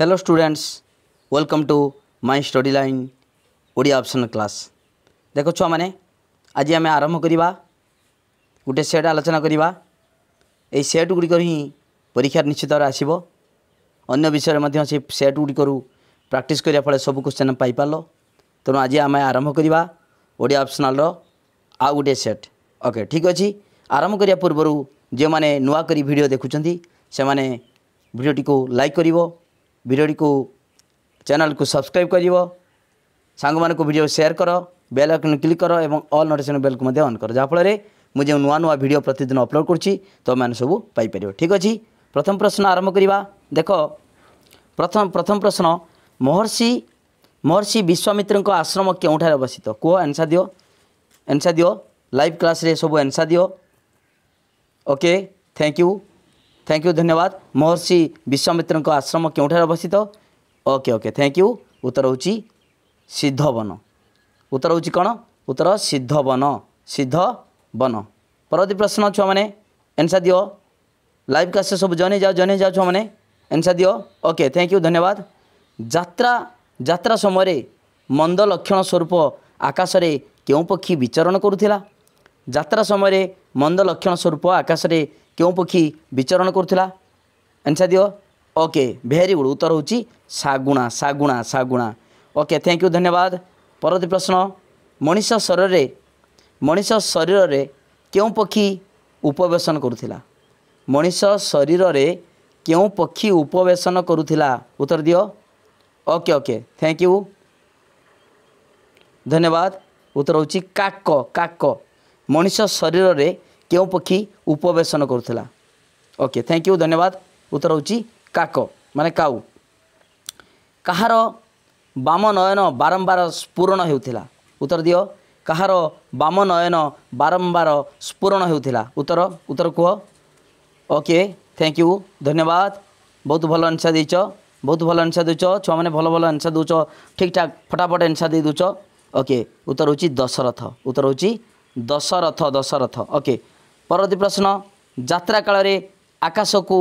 hello students welcome to my study line Odia optional class देखो छुआ मैंने आज आम आरंभ करवा गोटे सेट आलोचना करवा এই সেট গুড়িকর হি পরীক্ষার নিশ্চিত আসব অন্য বিষয়ে মধ্যে সেই সেট গুড়িকর প্রাকটিস করা ফলে সব কোশ্চেন পাইপারল তেমন আজ আমি আরম্ভ করা ওড়িয়া অপসনাল আউ গোটে সেট ওকে ঠিক অছি আরম্ভ করা পূর্বর যে নূয়া করে ভিডিও দেখুম সে ভিডিওটি লাইক করবে भिडियो च्याने कु सब्सक्राइब साङ म भिडियो सेयर गर बेल आइकन क्लिक अल नोटिफेसन बेल्ल अन गर फले म जो नुवा नुवा भिडियो प्रतिदिन अपलोड गर्छु त म सबै पाप ठीक अहिले प्रथम प्रश्न आरम्भ देख प्रथम प्रथम प्रश्न महर्षि महर्षि विश्वाम्रको आश्रम के अवस्थित कु एन्सर दियो आन्सर दियो लाइव क्लास रे सब एन्सर दियो okay thank you thank you ଧନ୍ୟବାଦ ମହର୍ଷି ବିଶ୍ୱାମିତ୍ରଙ୍କ ଆଶ୍ରମ କେଉଁଠାରେ ଅବସ୍ଥିତ ଓକେ ଓକେ ଥ୍ୟାଙ୍କ ୟୁ ଉତ୍ତର ହେଉଛି ସିଦ୍ଧବନ ଉତ୍ତର ହେଉଛି କ'ଣ ଉତ୍ତର ସିଦ୍ଧବନ ସିଦ୍ଧ ବନ ପରବର୍ତ୍ତୀ ପ୍ରଶ୍ନ ଛୁଆମାନେ ଏନ୍ସା ଦିଅ ଲାଇଭ୍ କାଷ୍ଟ ସବୁ ଜଣେଇ ଯାଅ ଜଣେଇ ଯାଅ ଛୁଆମାନେ ଏନ୍ସା ଦିଅ ଓକେ ଥ୍ୟାଙ୍କ ୟୁ ଧନ୍ୟବାଦ ଯାତ୍ରା ଯାତ୍ରା ସମୟରେ ମନ୍ଦ ଲକ୍ଷଣ ସ୍ୱରୂପ ଆକାଶରେ କେଉଁ ପକ୍ଷୀ ବିଚରଣ କରୁଥିଲା ଯାତ୍ରା ସମୟରେ ମନ୍ଦ ଲକ୍ଷଣ ସ୍ୱରୂପ ଆକାଶରେ କେଉଁ ପକ୍ଷୀ ବିଚରଣ କରୁଥିଲା ଆନ୍ସର୍ ଦିଅ ଓକେ ଭେରି ଗୁଡ଼୍ ଉତ୍ତର ହେଉଛି ଶାଗୁଣା ଶାଗୁଣା ଶାଗୁଣା ଓକେ ଥ୍ୟାଙ୍କ ୟୁ ଧନ୍ୟବାଦ ପରବର୍ତ୍ତୀ ପ୍ରଶ୍ନ ମଣିଷ ଶରୀରରେ ମଣିଷ ଶରୀରରେ କେଉଁ ପକ୍ଷୀ ଉପବେଶନ କରୁଥିଲା ମଣିଷ ଶରୀରରେ କେଉଁ ପକ୍ଷୀ ଉପବେଶନ କରୁଥିଲା ଉତ୍ତର ଦିଅ ଓକେ ଓକେ ଥ୍ୟାଙ୍କ ୟୁ ଧନ୍ୟବାଦ ଉତ୍ତର ହେଉଛି କାକ କାକ ମଣିଷ ଶରୀରରେ କେଉଁ ପକ୍ଷୀ ଉପବେଶନ କରୁଥିଲା ଓକେ ଥ୍ୟାଙ୍କ ୟୁ ଧନ୍ୟବାଦ ଉତ୍ତର ହେଉଛି କାକ ମାନେ କାଉ କାହାର ବାମ ନୟନ ବାରମ୍ବାର ସ୍ଫୁରଣ ହେଉଥିଲା ଉତ୍ତର ଦିଅ କାହାର ବାମ ନୟନ ବାରମ୍ବାର ସ୍ଫୁରଣ ହେଉଥିଲା ଉତ୍ତର ଉତ୍ତର କୁହ ଓକେ ଥ୍ୟାଙ୍କ ୟୁ ଧନ୍ୟବାଦ ବହୁତ ଭଲ ଅନୁସା ଦେଇଛ ବହୁତ ଭଲ ଅନୁସା ଦେଉଛ ଛୁଆମାନେ ଭଲ ଭଲ ଅନୁସା ଦେଉଛ ଠିକ୍ ଠାକ୍ ଫଟାଫଟ ଅନୁସା ଦେଇ ଦେଉଛ ଓକେ ଉତ୍ତର ହେଉଛି ଦଶରଥ ଉତ୍ତର ହେଉଛି ଦଶରଥ ଦଶରଥ ଓକେ ପରବର୍ତ୍ତୀ ପ୍ରଶ୍ନ ଯାତ୍ରା କାଳରେ ଆକାଶକୁ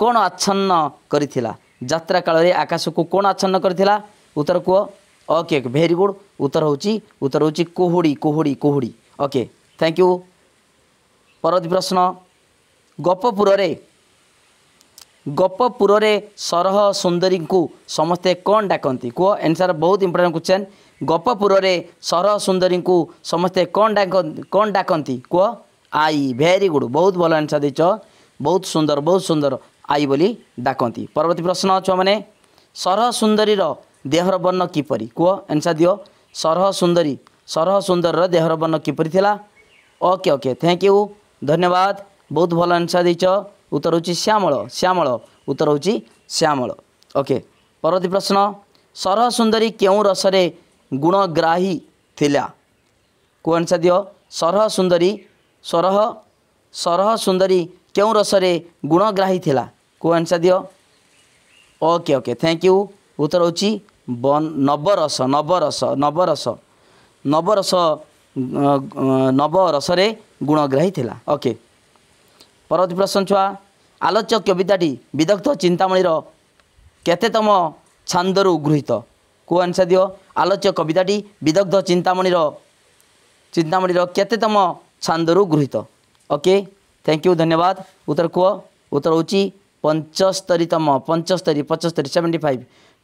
କ'ଣ ଆଚ୍ଛନ୍ନ କରିଥିଲା ଯାତ୍ରା କାଳରେ ଆକାଶକୁ କ'ଣ ଆଚ୍ଛନ୍ନ କରିଥିଲା ଉତ୍ତର କୁହ ଓକେ ଭେରି ଗୁଡ଼୍ ଉତ୍ତର ହେଉଛି ଉତ୍ତର ହେଉଛି କୁହୁଡ଼ି କୁହୁଡ଼ି କୁହୁଡ଼ି ଓକେ ଥ୍ୟାଙ୍କ ୟୁ ପରବର୍ତ୍ତୀ ପ୍ରଶ୍ନ ଗୋପପୁରରେ गपपुरले सरह सुंदरी को समस्ते सुन्दरी समस्तै कन्डाक एन्सर बहुत इम्पोर्टेन्ट क्वेसन गपपुर सरह सुंदरी को समस्ते कन्ड डाक आई भेरी गुड बहुत भए आन्सर बहुत सुन्दर बहुत सुन्दर आई बोली परवर्ती प्रश्न अच म सरह सुन्दरी देहर वर्ण किपरिसर दियो सरह सुंदरी सरह सुन्दर देहर वर्ण कपरि थाहा ओके ओके थैंक यू धन्यवाद बहुत भए आन्सर ଉତ୍ତର ହେଉଛି ଶ୍ୟାମଳ ଶ୍ୟାମଳ ଉତ୍ତର ହେଉଛି ଶ୍ୟାମଳ ଓକେ ପରବର୍ତ୍ତୀ ପ୍ରଶ୍ନ ସରହ ସୁନ୍ଦରୀ କେଉଁ ରସରେ ଗୁଣଗ୍ରାହୀ ଥିଲା କୁହ ଅନୁସାର ଦିଅ ସରହ ସୁନ୍ଦରୀ ସରହ ସରହ ସୁନ୍ଦରୀ କେଉଁ ରସରେ ଗୁଣଗ୍ରାହୀ ଥିଲା କୁହ ଅନୁସାର ଦିଅ ଓକେ ଓକେ ଥ୍ୟାଙ୍କ ୟୁ ଉତ୍ତର ହେଉଛି ବ ନବରସ ନବରସ ନବରସ ନବରସ ନବରସରେ ଗୁଣଗ୍ରାହୀ ଥିଲା ଓକେ ପରବର୍ତ୍ତୀ ପ୍ରଶ୍ନ ଛୁଆ ଆଲୋଚ୍ୟ କବିତାଟି ବିଦଗ୍ଧ ଚିନ୍ତାମଣିର କେତେତମ ଛାନ୍ଦରୁ ଗୃହୀତ କୁ ଆନ୍ସର୍ ଦିଅ ଆଲୋଚ୍ୟ କବିତାଟି ବିଦଗ୍ଧ ଚିନ୍ତାମଣିର ଚିନ୍ତାମଣିର କେତେତମ ଛାନ୍ଦରୁ ଗୃହୀତ ଓକେ ଥ୍ୟାଙ୍କ ୟୁ ଧନ୍ୟବାଦ ଉତ୍ତର କୁହ ଉତ୍ତର ହେଉଛି ପଞ୍ଚସ୍ତରୀତମ ପଞ୍ଚସ୍ତରୀ ପଞ୍ଚସ୍ତରୀ ସେଭେଣ୍ଟି ଫାଇଭ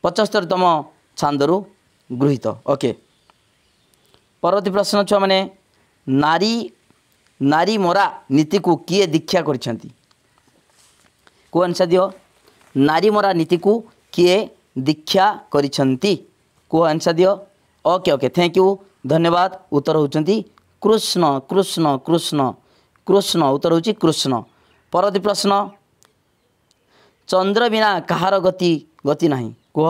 ପଞ୍ଚସ୍ତରୀତମ ଛାନ୍ଦରୁ ଗୃହୀତ ଓକେ ପରବର୍ତ୍ତୀ ପ୍ରଶ୍ନ ଛୁଆମାନେ ନାରୀ ନାରୀ ମରା ନୀତିକୁ କିଏ ଦୀକ୍ଷା କରିଛନ୍ତି କୁ ଆନ୍ସର୍ ଦିଅ ନାରୀ ମରା ନୀତିକୁ କିଏ ଦୀକ୍ଷା କରିଛନ୍ତି କୁହ ଆନ୍ସର୍ ଦିଅ ଓକେ ଓକେ ଥ୍ୟାଙ୍କ ୟୁ ଧନ୍ୟବାଦ ଉତ୍ତର ହେଉଛନ୍ତି କୃଷ୍ଣ କୃଷ୍ଣ କୃଷ୍ଣ କୃଷ୍ଣ ଉତ୍ତର ହେଉଛି କୃଷ୍ଣ ପରବର୍ତ୍ତୀ ପ୍ରଶ୍ନ ଚନ୍ଦ୍ର ବିନା କାହାର ଗତି ଗତି ନାହିଁ କୁହ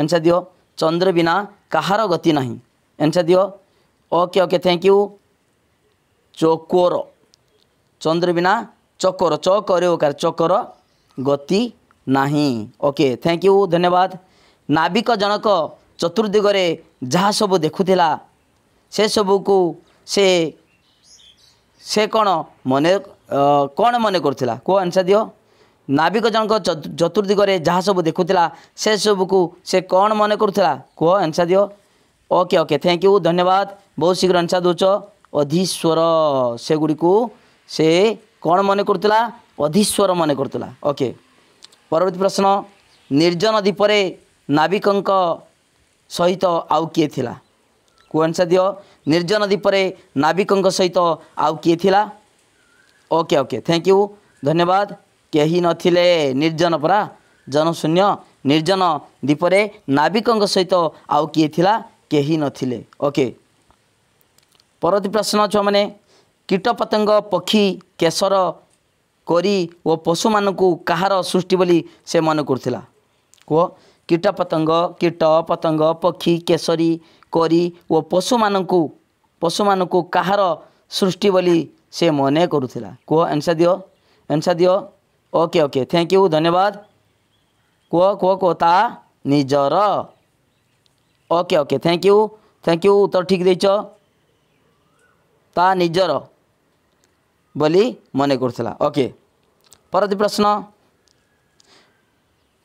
ଆନ୍ସର୍ ଦିଅ ଚନ୍ଦ୍ର ବିନା କାହାର ଗତି ନାହିଁ ଆନ୍ସର୍ ଦିଅ ଓକେ ଓକେ ଥ୍ୟାଙ୍କ ୟୁ ଚକୋର ଚନ୍ଦ୍ର ବିନା ଚକର ଚକରେ ଓକାର ଚକର ଗତି ନାହିଁ ଓକେ ଥ୍ୟାଙ୍କ ୟୁ ଧନ୍ୟବାଦ ନାବିକ ଜଣକ ଚତୁର୍ଦିଗରେ ଯାହା ସବୁ ଦେଖୁଥିଲା ସେସବୁକୁ ସେ ସେ କ'ଣ ମନେ କ'ଣ ମନେ କରୁଥିଲା କୁହ ଆନ୍ସର୍ ଦିଅ ନାବିକ ଜଣଙ୍କ ଚତୁର୍ଦିଗରେ ଯାହା ସବୁ ଦେଖୁଥିଲା ସେସବୁକୁ ସେ କ'ଣ ମନେ କରୁଥିଲା କୁହ ଆନ୍ସର୍ ଦିଅ ଓକେ ଓକେ ଥ୍ୟାଙ୍କ ୟୁ ଧନ୍ୟବାଦ ବହୁତ ଶୀଘ୍ର ଆନ୍ସର୍ ଦେଉଛ ଅଧୀଶ୍ୱର ସେଗୁଡ଼ିକୁ ସେ କ'ଣ ମନେ କରୁଥିଲା ଅଧୀଶ୍ୱର ମନେ କରୁଥିଲା ଓକେ ପରବର୍ତ୍ତୀ ପ୍ରଶ୍ନ ନିର୍ଜନ ଦ୍ୱୀପରେ ନାବିକଙ୍କ ସହିତ ଆଉ କିଏ ଥିଲା କୁହନ୍ସା ଦିଅ ନିର୍ଜନ ଦ୍ୱୀପରେ ନାବିକଙ୍କ ସହିତ ଆଉ କିଏ ଥିଲା ଓକେ ଓକେ ଥ୍ୟାଙ୍କ ୟୁ ଧନ୍ୟବାଦ କେହି ନଥିଲେ ନିର୍ଜନ ପରା ଜନଶୂନ୍ୟ ନିର୍ଜନ ଦ୍ୱୀପରେ ନାବିକଙ୍କ ସହିତ ଆଉ କିଏ ଥିଲା କେହି ନଥିଲେ ଓକେ पवर्ती प्रश्न छु म कीटपतङ्ग पक्षी केशर कि ओ पशु म कहाँ सृष्टिसे मनकुलाट पतङ कीट पतङ्ग पक्षी केशरी करि पशु म पशु म कहाँ सृष्टिसे मनक एन्सर दियो आन्सर दियो ओके ओके थैंक यू धन्यवाद थैंक यू थैंक यू उत्तर ठीक दिइ ତାହା ନିଜର ବୋଲି ମନେ କରୁଥିଲା ଓକେ ପରବର୍ତ୍ତୀ ପ୍ରଶ୍ନ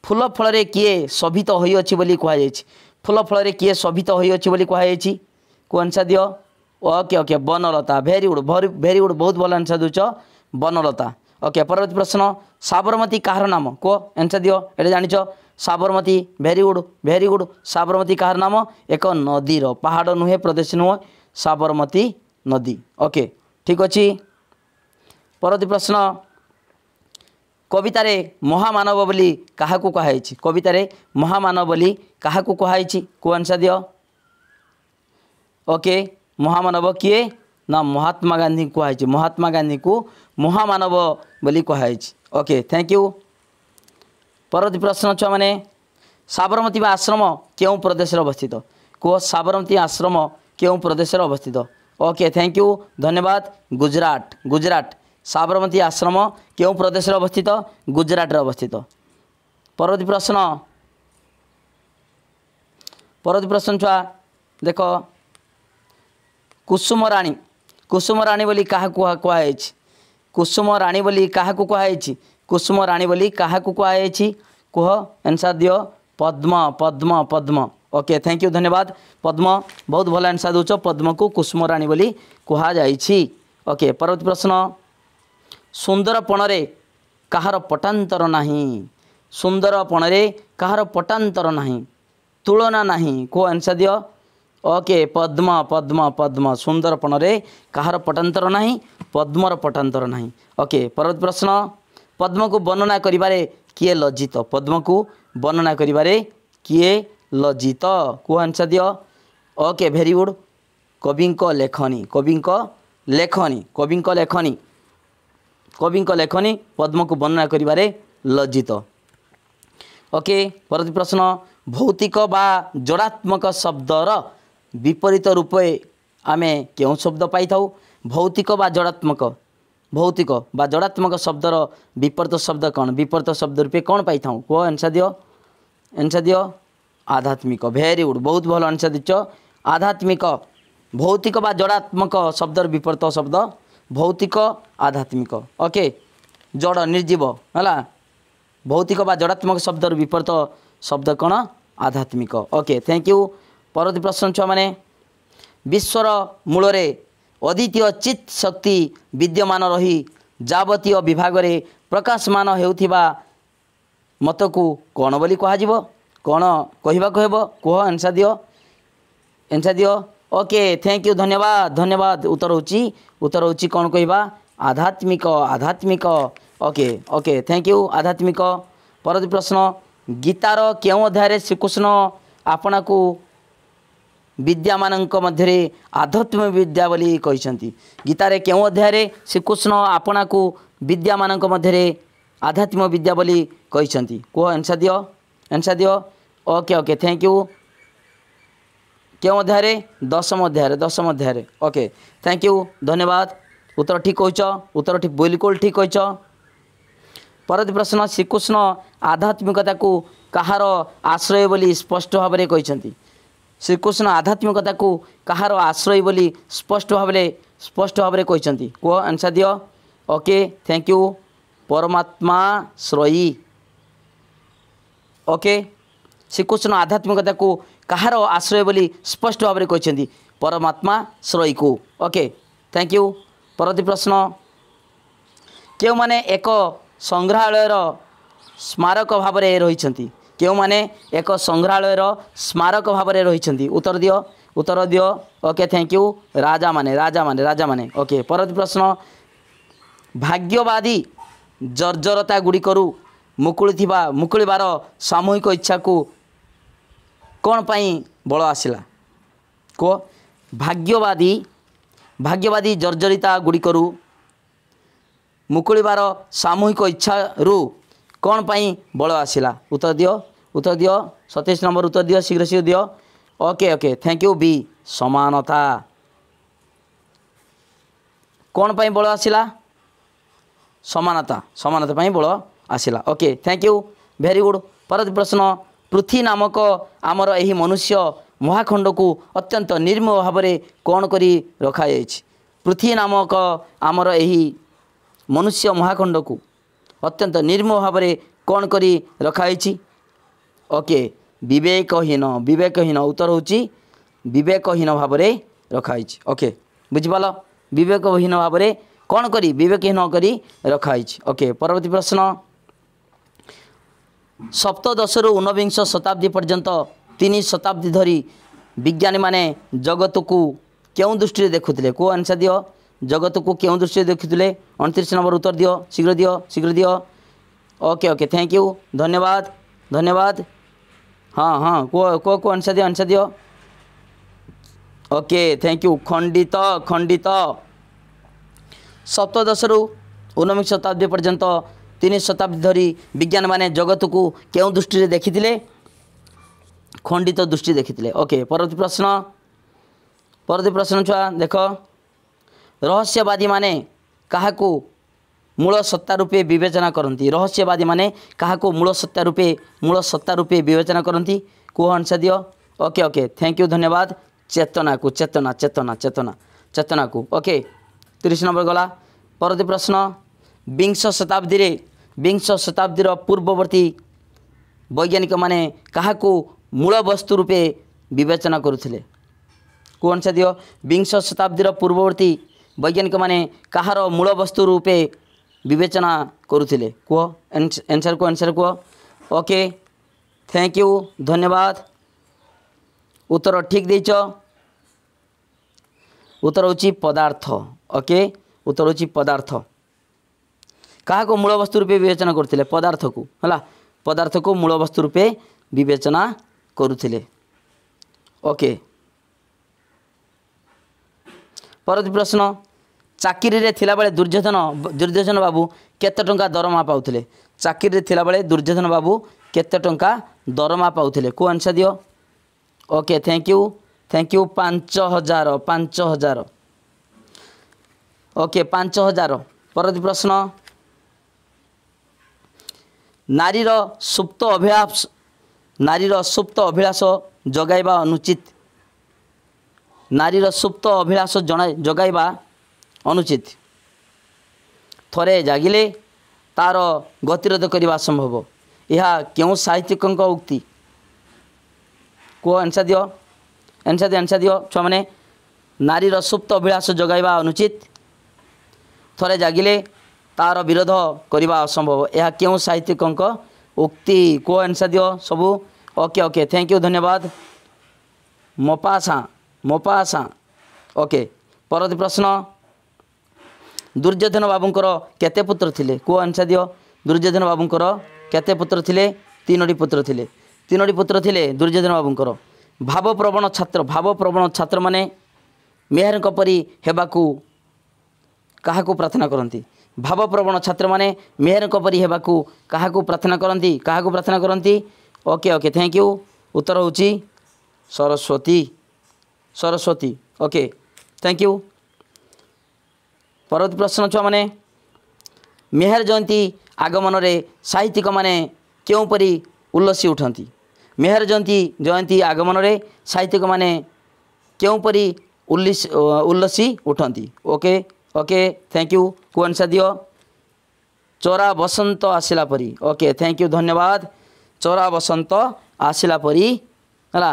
ଫୁଲ ଫଳରେ କିଏ ଶୋଭିତ ହୋଇଅଛି ବୋଲି କୁହାଯାଇଛି ଫୁଲ ଫଳରେ କିଏ ଶୋଭିତ ହୋଇଅଛି ବୋଲି କୁହାଯାଇଛି କୁ ଆନ୍ସର୍ ଦିଅ okay okay Banalata very good very good ବହୁତ ଭଲ ଆନ୍ସର୍ ଦେଉଛ ବନଲତା ଓକେ ପରବର୍ତ୍ତୀ ପ୍ରଶ୍ନ ସାବରମତୀ କାହାର ନାମ କୁହ ଆନ୍ସର୍ ଦିଅ ଏଇଟା ଜାଣିଛ Sabarmati very good very good Sabarmati କାହାର ନାମ ଏକ ନଦୀର ପାହାଡ଼ ନୁହେଁ ପ୍ରଦେଶ ନୁହେଁ ସାବରମତୀ ନଦୀ ଓକେ ଠିକ୍ ଅଛି ପରବର୍ତ୍ତୀ ପ୍ରଶ୍ନ କବିତାରେ ମହାମାନବ ବୋଲି କାହାକୁ କୁହାଯାଇଛି କବିତାରେ ମହାମାନବ ବୋଲି କାହାକୁ କୁହାଯାଇଛି କୁହ ଆନ୍ସର୍ ଦିଅ ଓକେ ମହାମାନବ କିଏ ନା ମହାତ୍ମା ଗାନ୍ଧୀଙ୍କୁ କୁହାଯାଇଛି ମହାତ୍ମା ଗାନ୍ଧୀଙ୍କୁ ମହାମାନବ ବୋଲି କୁହାଯାଇଛି ଓକେ ଥ୍ୟାଙ୍କ ୟୁ ପରବର୍ତ୍ତୀ ପ୍ରଶ୍ନ ଛୁଆମାନେ ସାବରମତୀ ବା ଆଶ୍ରମ କେଉଁ ପ୍ରଦେଶରେ ଅବସ୍ଥିତ କୁହ ସାବରମତୀ ଆଶ୍ରମ କେଉଁ ପ୍ରଦେଶରେ ଅବସ୍ଥିତ ओके थैंक यू धन्यवाद गुजरात गुजरात साबरमती आश्रम କେଉଁ ପ୍ରଦେଶରେ ଅବସ୍ଥିତ ଗୁଜରାଟରେ ଅବସ୍ଥିତ ପରବର୍ତ୍ତୀ ପ୍ରଶ୍ନ ପରବର୍ତ୍ତୀ ପ୍ରଶ୍ନ ଛୁଆ ଦେଖ କୁସୁମ ରାଣୀ କୁସୁମ ରାଣୀ ବୋଲି କାହାକୁ କୁହାଯାଇଛି କୁସୁମ ରାଣୀ ବୋଲି କାହାକୁ କୁହାଯାଇଛି କୁସୁମ ରାଣୀ ବୋଲି କାହାକୁ କୁହାଯାଇଛି କୁହ ଏନ୍ସାର୍ ଦିଅ ପଦ୍ମ ପଦ୍ମ ପଦ୍ମ ଓକେ ଥ୍ୟାଙ୍କ ୟୁ ଧନ୍ୟବାଦ ପଦ୍ମ ବହୁତ ଭଲ ଆନ୍ସର୍ ଦେଉଛ ପଦ୍ମକୁ କୁସୁମରାଣୀ ବୋଲି କୁହାଯାଇଛି ଓକେ ପରବର୍ତ୍ତୀ ପ୍ରଶ୍ନ ସୁନ୍ଦରପଣରେ କାହାର ପଟାନ୍ତର ନାହିଁ ସୁନ୍ଦରପଣରେ କାହାର ପଟାନ୍ତର ନାହିଁ ତୁଳନା ନାହିଁ କେଉଁ ଆନ୍ସର୍ ଦିଅ ଓକେ ପଦ୍ମ ପଦ୍ମ ପଦ୍ମ ସୁନ୍ଦରପଣରେ କାହାର ପଟାନ୍ତର ନାହିଁ ପଦ୍ମର ପଟାନ୍ତର ନାହିଁ ଓକେ ପରବର୍ତ୍ତୀ ପ୍ରଶ୍ନ ପଦ୍ମକୁ ବର୍ଣ୍ଣନା କରିବାରେ କିଏ ଲଜ୍ଜିତ ପଦ୍ମକୁ ବର୍ଣ୍ଣନା କରିବାରେ କିଏ लजित आंसर दियो ओके भेरी गुड कविको लेखनी कविको लेखनी कविको लेखनी कविको लेखनी पद्मको बर्णनावार लज्जित ओके पवर्ती प्रश्न भौतिक बा जडात्मक शब्दर विपरीत रूप आम के शब्द भौतिक बा जडात्मक भौतिक बा जडात्मक शब्दर विपरीत शब्द कन् विपरीत शब्द रूपे रूपमा कन को आंसर दियो आन्सर दियो आध्यात्मिक भेरी गुड बहुत भल अनुसार दिन्छ आध्यात्मिक भौतिक बा जात्मक शब्द र विपरीत शब्द भौतिक आध्यात्मिक ओके जड निर्जीव होला भौतिक बा जात्मक शब्द र विपरीत शब्द आध्यात्मिक ओके थैंक यू पर्वती प्रश्न छु मश्वर मूल अद्वितीय शक्ति विद्यमान रही जावतीय विभागले प्रकाशमान हुत कुन बोली कहाज କ'ଣ କହିବାକୁ ହେବ କୁହ ଆନ୍ସର୍ ଦିଅ ଆନ୍ସର୍ ଦିଅ ଓକେ ଥ୍ୟାଙ୍କ ୟୁ ଧନ୍ୟବାଦ ଧନ୍ୟବାଦ ଉତ୍ତର ହେଉଛି ଉତ୍ତର ହେଉଛି କ'ଣ କହିବା ଆଧ୍ୟାତ୍ମିକ ଆଧ୍ୟାତ୍ମିକ ଓକେ ଓକେ ଥ୍ୟାଙ୍କ ୟୁ ଆଧ୍ୟାତ୍ମିକ ପରବର୍ତ୍ତୀ ପ୍ରଶ୍ନ ଗୀତାର କେଉଁ ଅଧ୍ୟାୟରେ ଶ୍ରୀକୃଷ୍ଣ ଆପଣଙ୍କୁ ବିଦ୍ୟାମାନଙ୍କ ମଧ୍ୟରେ ଆଧ୍ୟାତ୍ମିକ ବିଦ୍ୟା ବୋଲି କହିଛନ୍ତି ଗୀତାରେ କେଉଁ ଅଧ୍ୟାୟରେ ଶ୍ରୀକୃଷ୍ଣ ଆପଣଙ୍କୁ ବିଦ୍ୟାମାନଙ୍କ ମଧ୍ୟରେ ଆଧ୍ୟାତ୍ମିକ ବିଦ୍ୟା ବୋଲି କହିଛନ୍ତି କୁହ ଆନ୍ସର୍ ଦିଅ ଆନ୍ସର୍ ଦିଅ ओके ओके थैंक यू क्यों अध्याय दशम अध्याय दशम अध्याय ओके थैंक यू धन्यवाद उत्तर ठीक उत्तर ठीक बिल्कुल ठीक ठिक पर प्रश्न श्रीकृष्ण आध्यात्मिकता को कहार आश्रय बोली स्पष्ट कही श्रीकृष्ण आध्यात्मिकता को कहार आश्रय बोली स्पष्ट भाव स्पष्ट आंसर दियो ओके थैंक यू परमात्मा श्रयी ओके ଶ୍ରୀକୃଷ୍ଣ ଆଧ୍ୟାତ୍ମିକତାକୁ କାହାର ଆଶ୍ରୟ ବୋଲି ସ୍ପଷ୍ଟ ଭାବରେ କହିଛନ୍ତି ପରମାତ୍ମା ଶ୍ରୟୀକୁ ଓକେ ଥ୍ୟାଙ୍କ ୟୁ ପରବର୍ତ୍ତୀ ପ୍ରଶ୍ନ କେଉଁମାନେ ଏକ ସଂଗ୍ରହାଳୟର ସ୍ମାରକ ଭାବରେ ରହିଛନ୍ତି କେଉଁମାନେ ଏକ ସଂଗ୍ରହାଳୟର ସ୍ମାରକ ଭାବରେ ରହିଛନ୍ତି ଉତ୍ତର ଦିଅ ଉତ୍ତର ଦିଅ ଓକେ ଥ୍ୟାଙ୍କ ୟୁ ରାଜାମାନେ ରାଜାମାନେ ରାଜାମାନେ ଓକେ ପରବର୍ତ୍ତୀ ପ୍ରଶ୍ନ ଭାଗ୍ୟବାଦୀ ଜର୍ଜରତା ଗୁଡ଼ିକରୁ ମୁକୁଳିଥିବା ମୁକୁଳିବାର ସାମୂହିକ ଇଚ୍ଛାକୁ କ'ଣ ପାଇଁ ବଳ ଆସିଲା କୁହ ଭାଗ୍ୟବାଦୀ ଭାଗ୍ୟବାଦୀ ଜର୍ଜରିତା ଗୁଡ଼ିକରୁ ମୁକୁଳିବାର ସାମୂହିକ ଇଚ୍ଛାରୁ କ'ଣ ପାଇଁ ବଳ ଆସିଲା ଉତ୍ତର ଦିଅ ଉତ୍ତର ଦିଅ ସତେଇଶ ନମ୍ବର ଉତ୍ତର ଦିଅ ଶୀଘ୍ର ଶୀଘ୍ର ଦିଅ ଓକେ ଓକେ ଥ୍ୟାଙ୍କ ୟୁ ବି ସମାନତା କ'ଣ ପାଇଁ ବଳ ଆସିଲା ସମାନତା ସମାନତା ପାଇଁ ବଳ ଆସିଲା okay thank you very good ପରବର୍ତ୍ତୀ ପ୍ରଶ୍ନ ପୃଥିବୀ ନାମକ ଆମର ଏହି ମନୁଷ୍ୟ ମହାଖଣ୍ଡକୁ ଅତ୍ୟନ୍ତ ନିର୍ମୂଳ ଭାବରେ କ'ଣ କରି ରଖାଯାଇଛି ପୃଥିବୀ ନାମକ ଆମର ଏହି ମନୁଷ୍ୟ ମହାଖଣ୍ଡକୁ ଅତ୍ୟନ୍ତ ନିର୍ମୂଳ ଭାବରେ କ'ଣ କରି ରଖାଯାଇଛି ଓକେ ବିବେକହୀନ ବିବେକହୀନ ଉତ୍ତର ହେଉଛି ବିବେକହୀନ ଭାବରେ ରଖାହୋଇଛି ଓକେ ବୁଝିପାରିଲ ବିବେକହୀନ ଭାବରେ କ'ଣ କରି ବିବେକହୀନ କରି ରଖାହୋଇଛି ଓକେ ପରବର୍ତ୍ତୀ ପ୍ରଶ୍ନ सप्तदहरू ऊनविंश शताब्दी पर्यंत तिन शताब्दी धरि विज्ञानी जगत जगतको केही दृष्टि देखुले को कोसर दियो जगत जगतको केही दृष्टि देखुले अनतिरि नम्बर उत्तर दियो शीघ्र दियो शीघ्र दियो ओके ओके थ्याङ्क यू धन्यवाद धन्यवाद को को हन्सर दियो आन्सर दियो ओके थ्याङ्क यू खंडित खण्डित खण्डित सप्तद रुनविंश शताब्दी पर्यंत ତିନି ଶତାବ୍ଦୀ ଧରି ବିଜ୍ଞାନମାନେ ଜଗତକୁ କେଉଁ ଦୃଷ୍ଟିରେ ଦେଖିଥିଲେ ଖଣ୍ଡିତ ଦୃଷ୍ଟି ଦେଖିଥିଲେ ଓକେ ପରବର୍ତ୍ତୀ ପ୍ରଶ୍ନ ପରବର୍ତ୍ତୀ ପ୍ରଶ୍ନ ଛୁଆ ଦେଖ ରହସ୍ୟବାଦୀମାନେ କାହାକୁ ମୂଳ ସତ୍ତା ରୂପେ ବିବେଚନା କରନ୍ତି ରହସ୍ୟବାଦୀମାନେ କାହାକୁ ମୂଳ ସତ୍ତା ରୂପେ ମୂଳ ସତ୍ତା ରୂପେ ବିବେଚନା କରନ୍ତି କୁହ ଅଂଶ ଦିଅ ଓକେ ଓକେ ଥ୍ୟାଙ୍କ ୟୁ ଧନ୍ୟବାଦ ଚେତନାକୁ ଚେତନା ଚେତନା ଚେତନା ଚେତନାକୁ ଓକେ ତିରିଶ ନମ୍ବର ଗଲା ପରବର୍ତ୍ତୀ ପ୍ରଶ୍ନ ବିଂଶ ଶତାବ୍ଦୀରେ विंश शताब्दी र पूर्ववर्ती वैज्ञानिक काहाको मूल वस्तु रूपे बेचना कोसर दियो विंश शताब्दी र वैज्ञानिक वैज्ञानिक कहाँ मूल वस्तु रूपे बेचनान्सर को एन्सर कह ओके थ्याङ्क यू धन्यवाद उत्तर ठिक दि उत्तर हौ पदार्थ ओके उत्तर हेर्छ पदार्थ କାହାକୁ ମୂଳ ବସ୍ତୁ ରୂପେ ବିବେଚନା କରୁଥିଲେ ପଦାର୍ଥକୁ ହେଲା ପଦାର୍ଥକୁ ମୂଳ ବସ୍ତୁ ରୂପେ ବିବେଚନା କରୁଥିଲେ ଓକେ ପରବର୍ତ୍ତୀ ପ୍ରଶ୍ନ ଚାକିରିରେ ଥିଲାବେଳେ ଦୁର୍ଯ୍ୟୋଧନ ଦୁର୍ଯ୍ୟୋଧନ ବାବୁ କେତେ ଟଙ୍କା ଦରମା ପାଉଥିଲେ ଚାକିରିରେ ଥିଲାବେଳେ ଦୁର୍ଯ୍ୟୋଧନ ବାବୁ କେତେ ଟଙ୍କା ଦରମା ପାଉଥିଲେ କୁ ଆନ୍ସର୍ ଦିଅ okay thank you thank you ପାଞ୍ଚ ହଜାର ପାଞ୍ଚ ହଜାର ଓକେ ପାଞ୍ଚ ହଜାର ପରବର୍ତ୍ତୀ ପ୍ରଶ୍ନ ନାରୀର ସୁପ୍ତ ଅଭିଳାଷ ନାରୀର ସୁପ୍ତ ଅଭିଳାଷ ଯୋଗାଇବା ଅନୁଚିତ ନାରୀର ସୁପ୍ତ ଅଭିଳାଷ ଜଣାଇ ଯୋଗାଇବା ଅନୁଚିତ ଥରେ ଜାଗିଲେ ତାର ଗତିରୋଧ କରିବା ଅସମ୍ଭବ ଏହା କେଉଁ ସାହିତ୍ୟିକଙ୍କ ଉକ୍ତି କୁହ ଏନ୍ସା ଦିଅ ଏନ୍ସା ଦିଅ ଏନ୍ସା ଦିଅ ଛୁଆମାନେ ନାରୀର ସୁପ୍ତ ଅଭିଳାଷ ଯୋଗାଇବା ଅନୁଚିତ ଥରେ ଜାଗିଲେ ତା'ର ବିରୋଧ କରିବା ଅସମ୍ଭବ ଏହା କେଉଁ ସାହିତ୍ୟିକଙ୍କ ଉକ୍ତି କୁହ ଆନ୍ସର୍ ଦିଅ ସବୁ ଓକେ ଓକେ ଥ୍ୟାଙ୍କ ୟୁ ଧନ୍ୟବାଦ ମପା ସାଁ ମପା ସାଁ ଓକେ ପରବର୍ତ୍ତୀ ପ୍ରଶ୍ନ ଦୁର୍ଯ୍ୟୋଧନ ବାବୁଙ୍କର କେତେ ପୁତ୍ର ଥିଲେ କୁହ ଆନ୍ସର୍ ଦିଅ ଦୁର୍ଯ୍ୟୋଧନ ବାବୁଙ୍କର କେତେ ପୁତ୍ର ଥିଲେ ତିନୋଟି ପୁତ୍ର ଥିଲେ ତିନୋଟି ପୁତ୍ର ଥିଲେ ଦୁର୍ଯ୍ୟୋଧନ ବାବୁଙ୍କର ଭାବପ୍ରବଣ ଛାତ୍ର ଭାବପ୍ରବଣ ଛାତ୍ରମାନେ ମେହେରଙ୍କ ପରି ହେବାକୁ କାହାକୁ ପ୍ରାର୍ଥନା କରନ୍ତି ଭାବପ୍ରବଣ ଛାତ୍ରମାନେ ମେହେରଙ୍କ ପରି ହେବାକୁ କାହାକୁ ପ୍ରାର୍ଥନା କରନ୍ତି କାହାକୁ ପ୍ରାର୍ଥନା କରନ୍ତି ଓକେ ଓକେ ଥ୍ୟାଙ୍କ ୟୁ ଉତ୍ତର ହେଉଛି Saraswati Saraswati okay thank you ପରବର୍ତ୍ତୀ ପ୍ରଶ୍ନ ଛୁଆମାନେ ମେହେର ଜୟନ୍ତୀ ଆଗମନରେ ସାହିତ୍ୟିକମାନେ କେଉଁପରି ଉଲ୍ଲସି ଉଠନ୍ତି ମେହେର ଜୟନ୍ତୀ ଜୟନ୍ତୀ ଆଗମନରେ ସାହିତ୍ୟିକମାନେ କେଉଁପରି ଉଲ୍ଲିସ ଉଲ୍ଲସି ଉଠନ୍ତି ଓକେ ओके थैंक यू को आंसर दियो चोरा बसंत आसलापरि ओके थैंक यू धन्यवाद चोरा बसंत आसलापरि है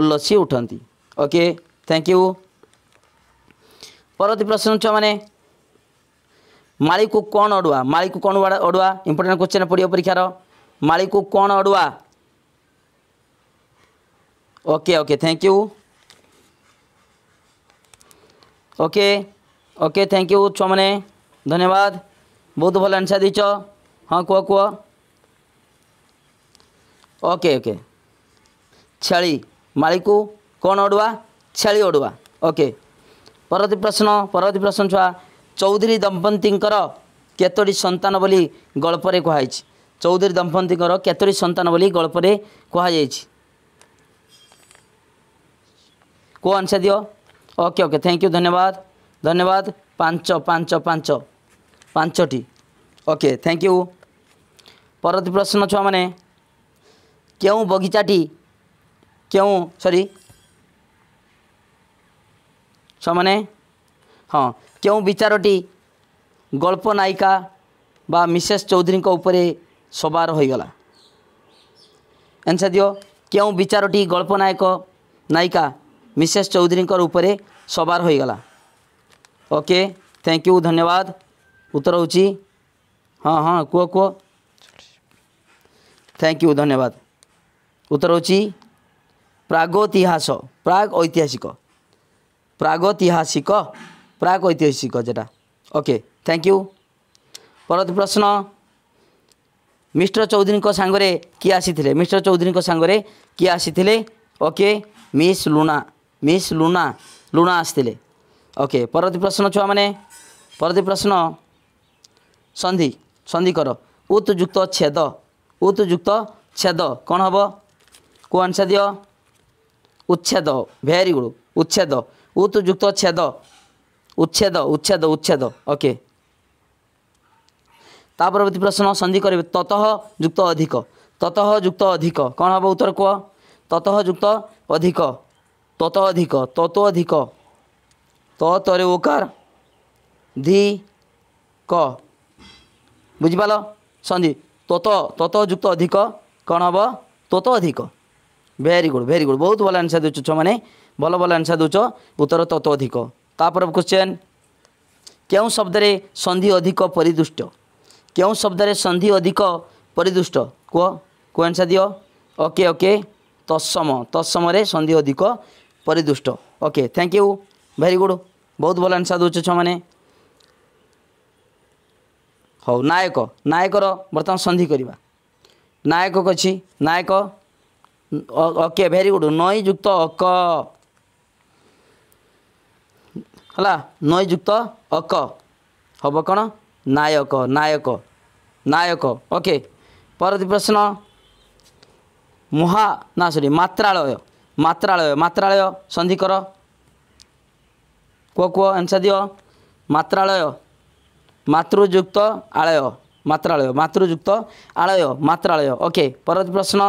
उल्लसी उठती ओके थैंक यू परवर्ती प्रश्न छो मैंने माली को कौन अड़ुआ माली को कौन अड़ुआ इंपोर्टां क्वेश्चन पड़ो परीक्षार माली को कौन अड़ुआ okay okay thank you okay okay thank you ଛୁଆମାନେ ଧନ୍ୟବାଦ ବହୁତ ଭଲ ଆନ୍ସାର୍ ଦେଇଛ ହଁ କୁହ କୁହ ଓକେ ଓକେ ଛେଳି ମାଳିକୁ କ'ଣ ଅଡ଼ୁଆ ଛେଳି ଅଡ଼ୁଆ ଓକେ ପରବର୍ତ୍ତୀ ପ୍ରଶ୍ନ ପରବର୍ତ୍ତୀ ପ୍ରଶ୍ନ ଛୁଆ ଚୌଧୁରୀ ଦମ୍ପତିଙ୍କର କେତୋଟି ସନ୍ତାନ ବୋଲି ଗଳ୍ପରେ କୁହାଯାଇଛି ଚୌଧୁରୀ ଦମ୍ପତିଙ୍କର କେତୋଟି ସନ୍ତାନ ବୋଲି ଗଳ୍ପରେ କୁହାଯାଇଛି କୁହ ଆନ୍ସାର୍ ଦିଅ ଓକେ ଓକେ ଥ୍ୟାଙ୍କ ୟୁ ଧନ୍ୟବାଦ ধন্যবাদ পাঁচ পাঁচ পাঁচ পাঁচটি ওকে থ্যাংক ইউ পরবর্তী প্রশ্ন ছুঁ মানে কেউ বগিচাটি কেউ সরি ছুঁ ହଁ କେଉଁ ବିଚାରଟି ଗଳ୍ପ ନାୟିକା ବା ମିସେସ୍ ଚୌଧୁରୀଙ୍କ ଉପରେ ସବାର ହୋଇଗଲା ଏନ୍ସା ଦିଅ କେଉଁ ବିଚାରଟି ଗଳ୍ପ ନାୟକ ନାୟିକା ମିସେସ୍ ଚୌଧୁରୀଙ୍କର ଉପରେ ସବାର ହୋଇଗଲା ओके थैंक यू धन्यवाद उत्तर उची हाँ हाँ कह कुह थैंक यू धन्यवाद उत्तर उची प्रागतिहास प्राग ऐतिहासिक प्रागतिहासिक प्राग ऐतिहासिक जेटा ओके थैंक यू परवर्ती प्रश्न मिस्टर चौधरी सागर किए आसी मिस्टर चौधरी सागर किए आसी okay miss Luna miss Luna Luna आसते ଓକେ ପରବର୍ତ୍ତୀ ପ୍ରଶ୍ନ ଛୁଆମାନେ ପରବର୍ତ୍ତୀ ପ୍ରଶ୍ନ ସନ୍ଧି ସନ୍ଧି କର ଉତ୍ ଯୁକ୍ତ ଛେଦ ଉତ୍ ଯୁକ୍ତ ଛେଦ କ'ଣ ହେବ କୁ ଆନ୍ସର୍ ଦିଅ ଉଚ୍ଛେଦ ଭେରି ଗୁଡ଼ ଉଚ୍ଛେଦ ଉତ୍ ଯୁକ୍ତ ଛେଦ ଉଚ୍ଛେଦ ଉଚ୍ଛେଦ ଉଚ୍ଛେଦ ଓକେ ତା ପରବର୍ତ୍ତୀ ପ୍ରଶ୍ନ ସନ୍ଧି କରିବେ ତତଃ ଯୁକ୍ତ ଅଧିକ ତତଃ ଯୁକ୍ତ ଅଧିକ କ'ଣ ହେବ ଉତ୍ତର କୁହ ତତଃ ଯୁକ୍ତ ଅଧିକ ତତଃ ଅଧିକ ତତୁ ଅଧିକ त ओकार उकार क बुझिपार सन्धि तोत तत्त जुक्त अधिक कोतो अधिक भेरी गुड भेरी गुड बहुत भए आन्सर देउछ ले भल भए आन्सर दो उत्तर तोत्व अधिक तापर क्वेन शब्द शब्दले सन्धि अधिक परिदुष्ट शब्द शब्दले सन्धि अधिक परिदुष्ट कन्सर दियो ओके ओके तत्सम तत्सम सन्धि अधिक परिदुष्ट okay thank you very good ବହୁତ ଭଲ ଆନ୍ସର୍ ଦେଉଛ ଛୁଆମାନେ ହଉ ନାୟକ ନାୟକର ବର୍ତ୍ତମାନ ସନ୍ଧି କରିବା ନାୟକ କଛି ନାୟକ ଅକେ ଭେରି ଗୁଡ଼ ନଈ ଯୁକ୍ତ ଅକ ହେଲା ନଈ ଯୁକ୍ତ ଅକ ହବ କ'ଣ ନାୟକ ନାୟକ ନାୟକ ଓକେ ପରବର୍ତ୍ତୀ ପ୍ରଶ୍ନ ମହା ନା ସରି ମାତ୍ରାଳୟ ମାତ୍ରାଳୟ ମାତ୍ରାଳୟ ସନ୍ଧି କର କୁହ କୁହ ଆନ୍ସର୍ ଦିଅ ମାତ୍ରାଳୟ ମାତୃଯୁକ୍ତ ଆଳୟ ମାତ୍ରାଳୟ ମାତୃଯୁକ୍ତ ଆଳୟ ମାତ୍ରାଳୟ ଓକେ ପର ପ୍ରଶ୍ନ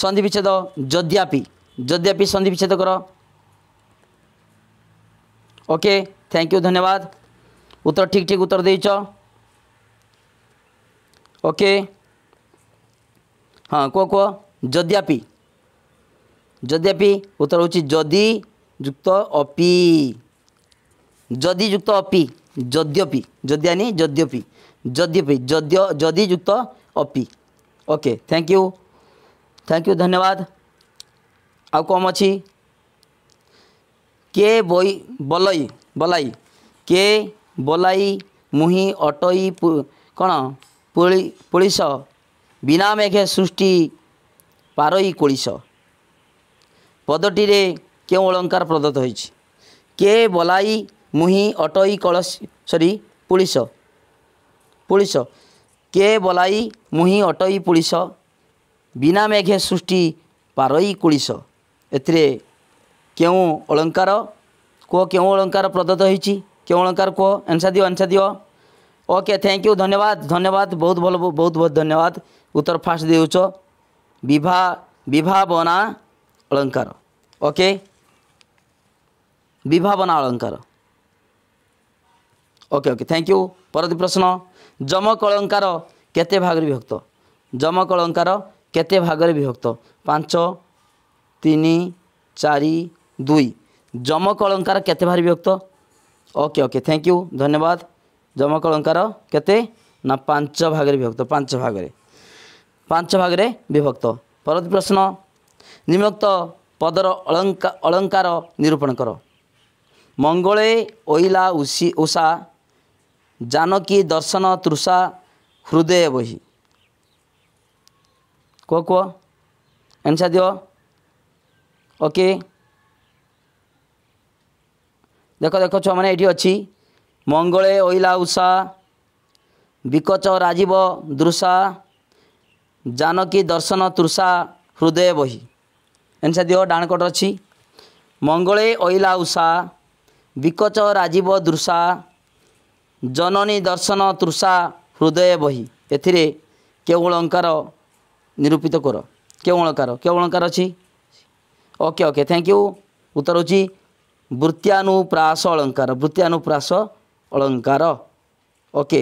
ସନ୍ଧି ବିଚ୍ଛେଦ ଯଦ୍ୟାପି ଯଦ୍ୟାପି ସନ୍ଧି ବିଚ୍ଛେଦ କର ओके थैंक यू धन्यवाद उत्तर ठीक ठीक उत्तर देच ओके हाँ कह कह जद्यापि ଯଦ୍ୟପି ଉତ୍ତର ହେଉଛି ଯଦି ଯୁକ୍ତ ଅପି ଯଦି ଯୁକ୍ତ ଅପି ଯଦ୍ୟପି ଯଦି ଆନି ଯଦ୍ୟପି ଯଦ୍ୟପି ଯଦ୍ୟ ଯଦି ଯୁକ୍ତ ଅପି okay thank you thank you ଧନ୍ୟବାଦ ଆଉ କମ୍ ଅଛି କେ ବଇ ବଲଇ ବଲାଇ କେ ବଲାଇ ମୁହିଁ ଅଟଇ କ'ଣ ପୁଳିସ ବିନା ମେଘେ ସୃଷ୍ଟି ପାରଇ କୋଳିଶ ପଦଟିରେ କେଉଁ ଅଳଙ୍କାର ପ୍ରଦତ୍ତ ହୋଇଛି କେ ବଲାଇ ମୁହିଁ ଅଟଇ କଳସ ସରି ପୁଳିସ ପୁଳିସ କେ ବଲାଇ ମୁହିଁ ଅଟଇ ପୁଳିସ ବିନା ମେଘେ ସୃଷ୍ଟି ପାରଇ କୁଳିସ ଏଥିରେ କେଉଁ ଅଳଙ୍କାର କୁହ କେଉଁ ଅଳଙ୍କାର ପ୍ରଦତ୍ତ ହୋଇଛି କେଉଁ ଅଳଙ୍କାର କୁହ ଆନ୍ସା ଦିଅ ଆନ୍ସା ଦିଅ ओके थैंक यू धन्यवाद धन्यवाद बहुत भल बहुत बहुत धन्यवाद उत्तर फास्ट देउछ विभा विभा बना अलंकार ওকে ବିଭାବନା ଅଳଙ୍କାର ଓକେ ଓକେ ଥ୍ୟାଙ୍କ ୟୁ ପରବର୍ତ୍ତୀ ପ୍ରଶ୍ନ ଯମକ ଅଳଙ୍କାର କେତେ ଭାଗରେ ବିଭକ୍ତ ଯମକ ଅଳଙ୍କାର କେତେ ଭାଗରେ ବିଭକ୍ତ ପାଞ୍ଚ ତିନି ଚାରି ଦୁଇ ଯମକ ଅଳଙ୍କାର କେତେ ଭାଗରେ ବିଭକ୍ତ ଓକେ ଓକେ ଥ୍ୟାଙ୍କ ୟୁ ଧନ୍ୟବାଦ ଯମକ ଅଳଙ୍କାର କେତେ ନା ପାଞ୍ଚ ଭାଗରେ ବିଭକ୍ତ ପାଞ୍ଚ ଭାଗରେ ପାଞ୍ଚ ଭାଗରେ ବିଭକ୍ତ ପରବର୍ତ୍ତୀ ପ୍ରଶ୍ନ ନିମ୍ନୋକ୍ତ ପଦର ଅଳଙ୍କାର ନିରୂପଣ କର ମଙ୍ଗଳେ ଓଇଲା ଉଷି ଉଷା ଜାନକୀ ଦର୍ଶନ ତୃଷା ହୃଦୟ ବହି କୁହ କୁହ ଏନ୍ସା ଦିଅ ଓକେ ଦେଖ ଦେଖ ଛୁଆମାନେ ଏଠି ଅଛି ମଙ୍ଗଳେ ଓଇଲା ଉଷା ବିକଚ ରାଜୀବ ଦୃଷା ଜାନକୀ ଦର୍ଶନ ତୃଷା ହୃଦୟ ବହି ଏନ୍ସା ଦିଅ ଡାଣକଟ ଅଛି ମଙ୍ଗଳେ ଅଇଲା ଉଷା ବିକଚ ରାଜୀବ ଦୃଷା ଜନନୀ ଦର୍ଶନ ତୃଷା ହୃଦୟ ବହି ଏଥିରେ କେଉଁ ଅଳଙ୍କାର ନିରୂପିତ କର କେଉଁ ଅଳଙ୍କାର କେଉଁ ଅଳଙ୍କାର ଅଛି ଓକେ ଓକେ ଥ୍ୟାଙ୍କ ୟୁ ଉତ୍ତର ହେଉଛି ବୃତ୍ତ୍ୟାନୁପ୍ରାସ ଅଳଙ୍କାର ବୃତ୍ତ୍ୟାନୁପ୍ରାସ ଅଳଙ୍କାର ଓକେ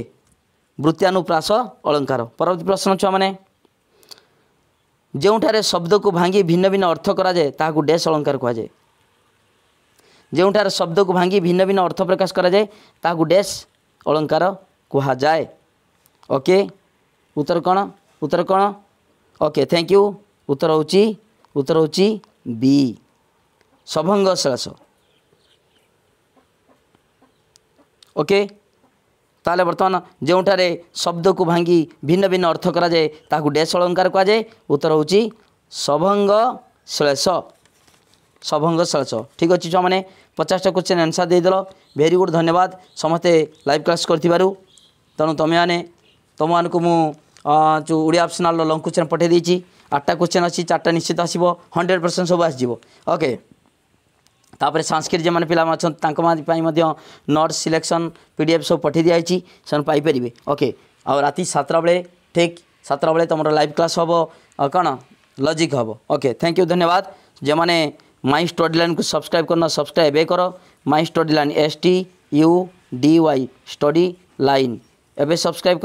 ବୃତ୍ତ୍ୟାନୁପ୍ରାସ ଅଳଙ୍କାର ପରବର୍ତ୍ତୀ ପ୍ରଶ୍ନ ଛୁଆମାନେ ଯେଉଁଠାରେ ଶବ୍ଦକୁ ଭାଙ୍ଗି ଭିନ୍ନ ଭିନ୍ନ ଅର୍ଥ କରାଯାଏ ତାହାକୁ ଡ୍ୟାସ୍ ଅଳଙ୍କାର କୁହାଯାଏ ଯେଉଁଠାରେ ଶବ୍ଦକୁ ଭାଙ୍ଗି ଭିନ୍ନ ଭିନ୍ନ ଅର୍ଥ ପ୍ରକାଶ କରାଯାଏ ତାହାକୁ ଡ୍ୟାସ୍ ଅଳଙ୍କାର କୁହାଯାଏ ଓକେ ଉତ୍ତର କ'ଣ ଉତ୍ତର କ'ଣ ଓକେ ଥ୍ୟାଙ୍କ ୟୁ ଉତ୍ତର ହେଉଛି ଉତ୍ତର ହେଉଛି ବି ସଭଙ୍ଗ ଶ୍ଳାସ ଓକେ তাহলে বর্ତ୍ତমান যেউঠারে শব্দকু ভাঙ্গি ভিন্ন ভিন্ন অর্থ করা যায় তাকে ড্যাশ অলঙ্কার কুযায় উত্তর হচ্ছে সভঙ্গ শ্লেষ সভঙ্গ শ্লেষ ঠিক আছে ছুঁমানে পচাশটা কোশ্চেন আনসার দিয়েদেল ভেরি গুড ধন্যবাদ সমস্তে লাইভ ক্লাস করবার তেমন তুমি মানে तुम मानक मुझे ओडिया अपसनाल लंग क्वेश्चन पठे आठटा क्वेश्चन अच्छी चार्टा निश्चित आसो हंड्रेड परसेंट सब आसो ओके तपर सांस्कृति जो पिमा अनु तपाईँ मोटस सिलेक्सन पिडिएफ सब पठाइदिन्छ पारे ओके आ राति सतटा बेला ठिक सारटा बेला तपाईँ लाइव क्लास हौ अब कहाँ लजिक हे ओके थैंक यू धन्यवाद माइ स्टडी लाइन को सब्सक्राइब गर्नु सब्सक्राइब ए my study line S T U D Y study line ए सब्सक्राइब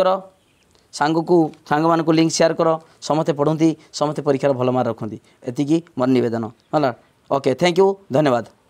सांग को क साङ्गको साङ्गान लिङ्क सेयर गर समस्तै पढाँदै समस्ते परीक्षा भनौँ मखन् मोर मेदन होला ओके थैंक यू धन्यवाद